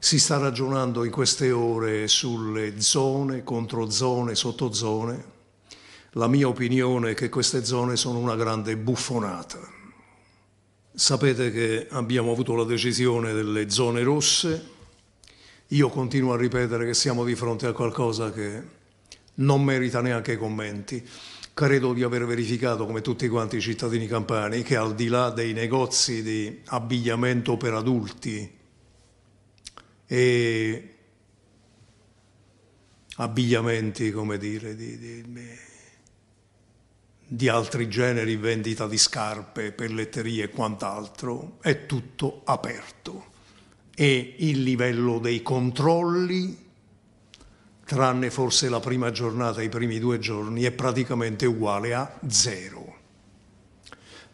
Si sta ragionando in queste ore sulle zone, contro controzone, sottozone. La mia opinione è che queste zone sono una grande buffonata. Sapete che abbiamo avuto la decisione delle zone rosse. Io continuo a ripetere che siamo di fronte a qualcosa che non merita neanche i commenti. Credo di aver verificato, come tutti quanti i cittadini campani, che al di là dei negozi di abbigliamento per adulti e abbigliamenti, come dire, di, di, di altri generi, vendita di scarpe, pelletterie e quant'altro, è tutto aperto. E il livello dei controlli, tranne forse la prima giornata, i primi due giorni, è praticamente uguale a zero.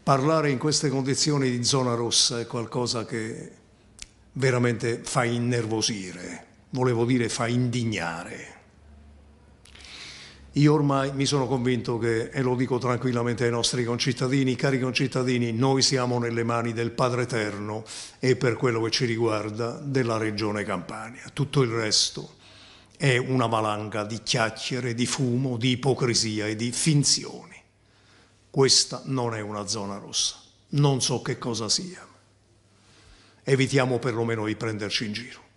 Parlare in queste condizioni di zona rossa è qualcosa che veramente fa innervosire, volevo dire fa indignare. Io ormai mi sono convinto che, e lo dico tranquillamente ai nostri concittadini, cari concittadini, noi siamo nelle mani del Padre Eterno e per quello che ci riguarda della Regione Campania. Tutto il resto è una valanga di chiacchiere, di fumo, di ipocrisia e di finzioni. Questa non è una zona rossa. Non so che cosa sia evitiamo perlomeno di prenderci in giro.